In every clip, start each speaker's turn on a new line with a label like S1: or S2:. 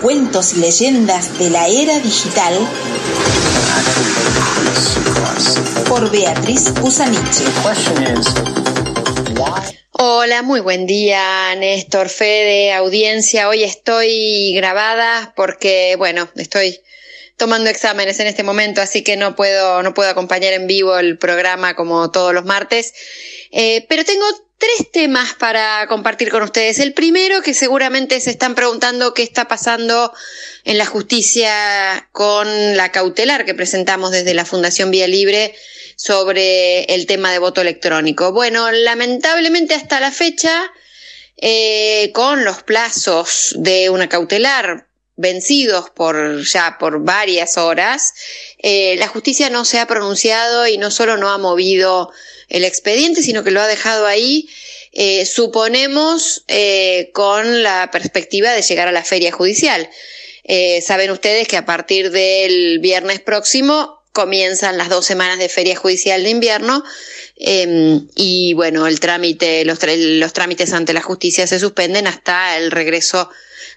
S1: cuentos y leyendas de la era digital por Beatriz Usaniche. Hola, muy buen día, Néstor Fede, audiencia. Hoy estoy grabada porque, bueno, estoy tomando exámenes en este momento, así que no puedo, no puedo acompañar en vivo el programa como todos los martes. Eh, pero tengo tres temas para compartir con ustedes. El primero, que seguramente se están preguntando qué está pasando en la justicia con la cautelar que presentamos desde la Fundación Vía Libre sobre el tema de voto electrónico. Bueno, lamentablemente hasta la fecha, eh, con los plazos de una cautelar vencidos por ya por varias horas, eh, la justicia no se ha pronunciado y no solo no ha movido el expediente, sino que lo ha dejado ahí, eh, suponemos, eh, con la perspectiva de llegar a la feria judicial. Saben ustedes que a partir del viernes próximo comienzan las dos semanas de feria judicial de invierno em, y bueno, el trámite, los, los trámites ante la justicia se suspenden hasta el regreso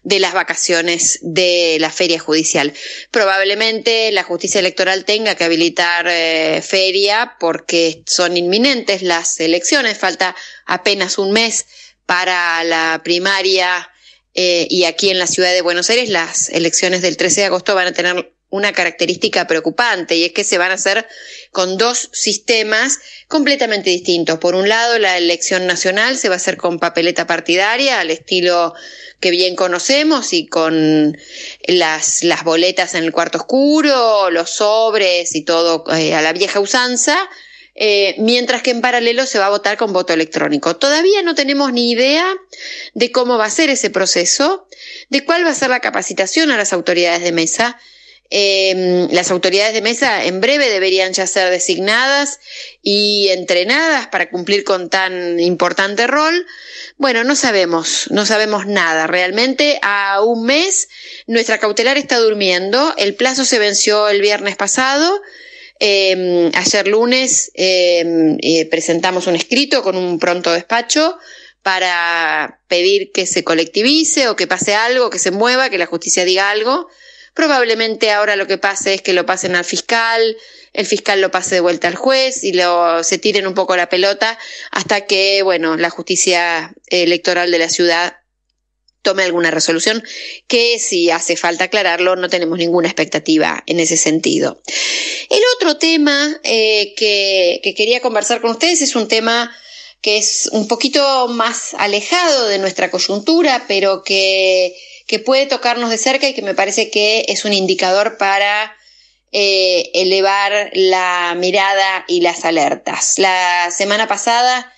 S1: de las vacaciones de la feria judicial. Probablemente la justicia electoral tenga que habilitar eh, feria porque son inminentes las elecciones, falta apenas un mes para la primaria eh, y aquí en la ciudad de Buenos Aires las elecciones del 13 de agosto van a tener una característica preocupante y es que se van a hacer con dos sistemas completamente distintos. Por un lado, la elección nacional se va a hacer con papeleta partidaria, al estilo que bien conocemos y con las, las boletas en el cuarto oscuro, los sobres y todo eh, a la vieja usanza. Eh, mientras que en paralelo se va a votar con voto electrónico. Todavía no tenemos ni idea de cómo va a ser ese proceso, de cuál va a ser la capacitación a las autoridades de mesa eh, las autoridades de mesa en breve deberían ya ser designadas y entrenadas para cumplir con tan importante rol. Bueno, no sabemos, no sabemos nada. Realmente a un mes nuestra cautelar está durmiendo. El plazo se venció el viernes pasado. Em, ayer lunes em, eh, presentamos un escrito con un pronto despacho para pedir que se colectivice o que pase algo, que se mueva, que la justicia diga algo. Probablemente ahora lo que pase es que lo pasen al fiscal, el fiscal lo pase de vuelta al juez y lo, se tiren un poco la pelota hasta que, bueno, la justicia electoral de la ciudad tome alguna resolución, que si hace falta aclararlo, no tenemos ninguna expectativa en ese sentido. El otro tema eh, que quería conversar con ustedes es un tema que es un poquito más alejado de nuestra coyuntura, pero que que puede tocarnos de cerca y que me parece que es un indicador para eh, elevar la mirada y las alertas. La semana pasada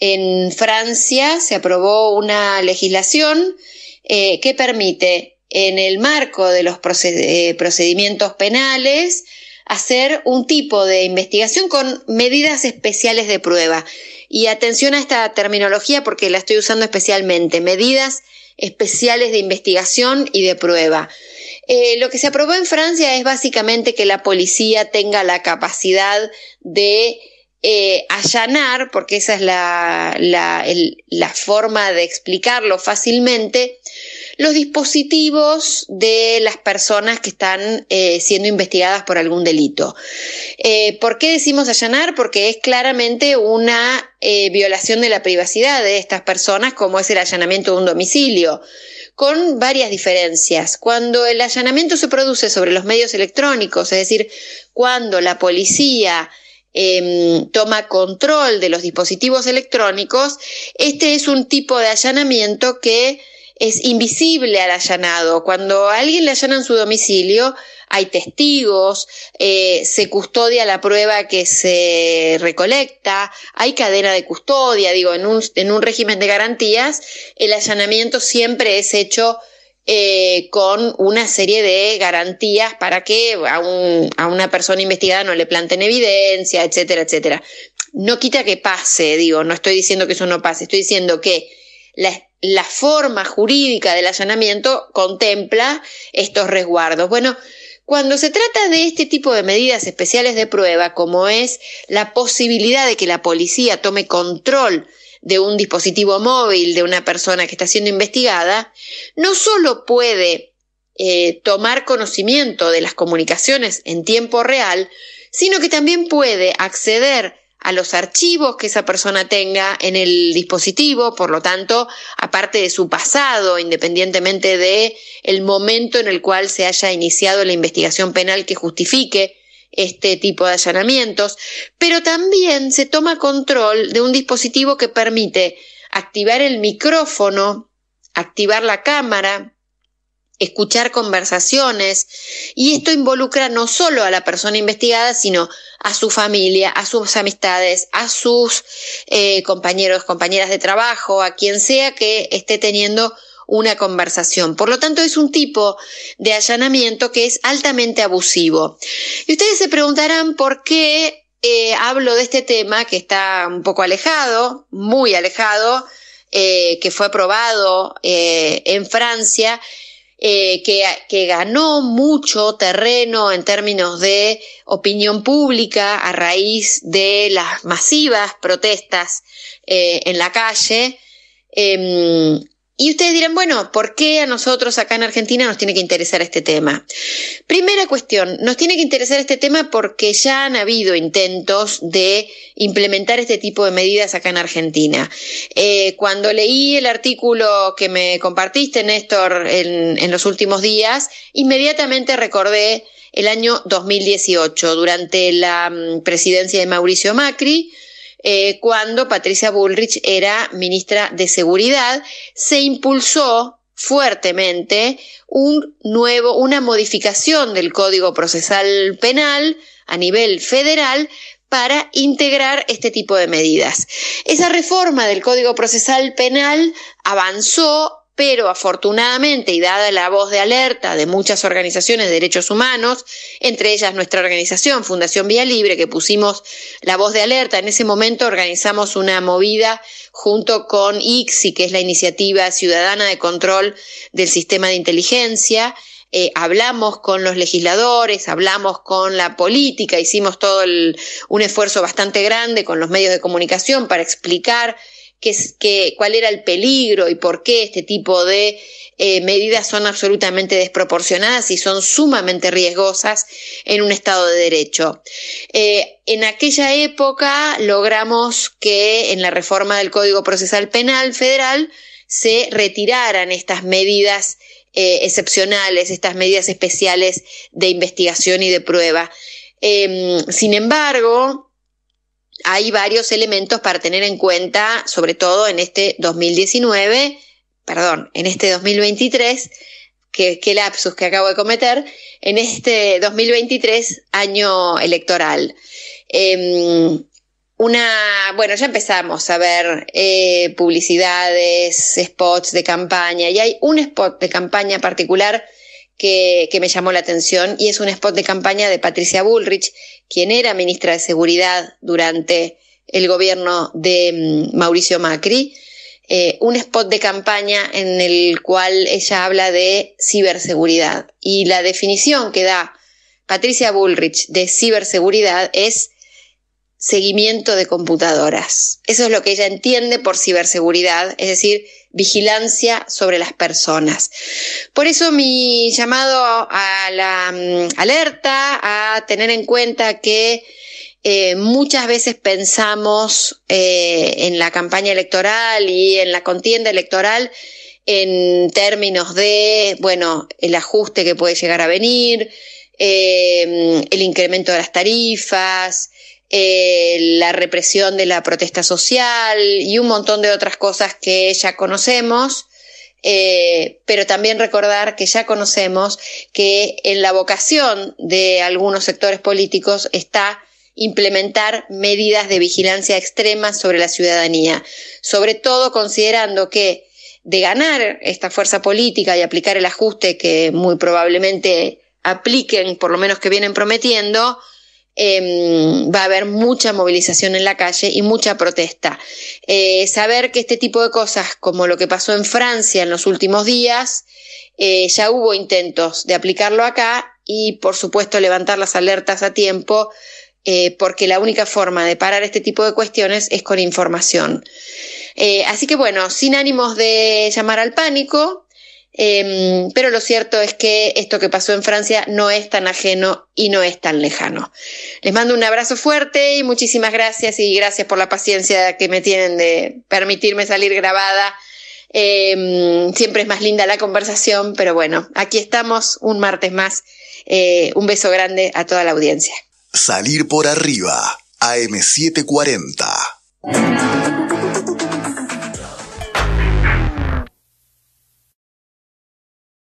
S1: en Francia se aprobó una legislación eh, que permite en el marco de los eh, procedimientos penales hacer un tipo de investigación con medidas especiales de prueba. Y atención a esta terminología porque la estoy usando especialmente, medidas especiales de investigación y de prueba. Eh, lo que se aprobó en Francia es básicamente que la policía tenga la capacidad de eh, allanar, porque esa es la, forma de explicarlo fácilmente, los dispositivos de las personas que están eh, siendo investigadas por algún delito. Eh, ¿Por qué decimos allanar? Porque es claramente una violación de la privacidad de estas personas, como es el allanamiento de un domicilio con varias diferencias. Cuando el allanamiento se produce sobre los medios electrónicos, es decir, cuando la policía eh, toma control de los dispositivos electrónicos, este es un tipo de allanamiento que es invisible al allanado. Cuando alguien le en su domicilio, hay testigos, eh, se custodia la prueba que se recolecta, hay cadena de custodia, digo, en un, en un régimen de garantías, el allanamiento siempre es hecho eh, con una serie de garantías para que a, una persona investigada no le planten evidencia, etcétera, etcétera. No quita que pase, digo, no estoy diciendo que eso no pase, estoy diciendo que la, la forma jurídica del allanamiento contempla estos resguardos. Bueno, cuando se trata de este tipo de medidas especiales de prueba, como es la posibilidad de que la policía tome control de un dispositivo móvil de una persona que está siendo investigada, no solo puede eh, tomar conocimiento de las comunicaciones en tiempo real, sino que también puede acceder a los archivos que esa persona tenga en el dispositivo, por lo tanto, aparte de su pasado, independientemente de el momento en el cual se haya iniciado la investigación penal que justifique este tipo de allanamientos, pero también se toma control de un dispositivo que permite activar el micrófono, activar la cámara, escuchar conversaciones, y esto involucra no solo a la persona investigada, sino a su familia, a sus amistades, a sus eh, compañeros, compañeras de trabajo, a quien sea que esté teniendo una conversación. Por lo tanto, es un tipo de allanamiento que es altamente abusivo. Y ustedes se preguntarán por qué eh, hablo de este tema que está un poco alejado, muy alejado, eh, que fue aprobado eh, en Francia, que, que ganó mucho terreno en términos de opinión pública a raíz de las masivas protestas en la calle. Em, y ustedes dirán, bueno, ¿por qué a nosotros acá en Argentina nos tiene que interesar este tema? Primera cuestión, nos tiene que interesar este tema porque ya han habido intentos de implementar este tipo de medidas acá en Argentina. Eh, cuando leí el artículo que me compartiste, Néstor, en, en los últimos días, inmediatamente recordé el año 2018, durante la mm, presidencia de Mauricio Macri, eh, cuando Patricia Bullrich era ministra de Seguridad, se impulsó fuertemente un nuevo, una modificación del Código Procesal Penal a nivel federal para integrar este tipo de medidas. Esa reforma del Código Procesal Penal avanzó pero afortunadamente y dada la voz de alerta de muchas organizaciones de derechos humanos, entre ellas nuestra organización Fundación Vía Libre, que pusimos la voz de alerta, en ese momento organizamos una movida junto con ICSI, que es la iniciativa ciudadana de control del sistema de inteligencia, eh, hablamos con los legisladores, hablamos con la política, hicimos todo un esfuerzo bastante grande con los medios de comunicación para explicar que, que, cuál era el peligro y por qué este tipo de eh, medidas son absolutamente desproporcionadas y son sumamente riesgosas en un Estado de Derecho. Eh, en aquella época logramos que en la reforma del Código Procesal Penal Federal se retiraran estas medidas eh, excepcionales, estas medidas especiales de investigación y de prueba. Em, sin embargo, hay varios elementos para tener en cuenta, sobre todo en este 2019, perdón, en este 2023, que, lapsus que acabo de cometer, en este 2023, año electoral. Em, una, bueno, ya empezamos a ver eh, publicidades, spots de campaña, y hay un spot de campaña particular que, me llamó la atención y es un spot de campaña de Patricia Bullrich, quien era ministra de Seguridad durante el gobierno de mm, Mauricio Macri. Eh, un spot de campaña en el cual ella habla de ciberseguridad y la definición que da Patricia Bullrich de ciberseguridad es seguimiento de computadoras. Eso es lo que ella entiende por ciberseguridad, es decir, vigilancia sobre las personas. Por eso mi llamado a la mm, alerta, a tener en cuenta que eh, muchas veces pensamos eh, en la campaña electoral y en la contienda electoral en términos de, bueno, el ajuste que puede llegar a venir, eh, el incremento de las tarifas, eh, la represión de la protesta social y un montón de otras cosas que ya conocemos. Eh, pero también recordar que ya conocemos que en la vocación de algunos sectores políticos está implementar medidas de vigilancia extrema sobre la ciudadanía, sobre todo considerando que de ganar esta fuerza política y aplicar el ajuste que muy probablemente apliquen, por lo menos que vienen prometiendo, Em, va a haber mucha movilización en la calle y mucha protesta. Eh, saber que este tipo de cosas, como lo que pasó en Francia en los últimos días, eh, ya hubo intentos de aplicarlo acá y, por supuesto, levantar las alertas a tiempo, eh, porque la única forma de parar este tipo de cuestiones es con información. así que bueno, sin ánimos de llamar al pánico, Em, pero lo cierto es que esto que pasó en Francia no es tan ajeno y no es tan lejano. Les mando un abrazo fuerte y muchísimas gracias y gracias por la paciencia que me tienen de permitirme salir grabada. Em, siempre es más linda la conversación, pero bueno, aquí estamos un martes más. Eh, un beso grande a toda la audiencia. Salir por arriba, AM740.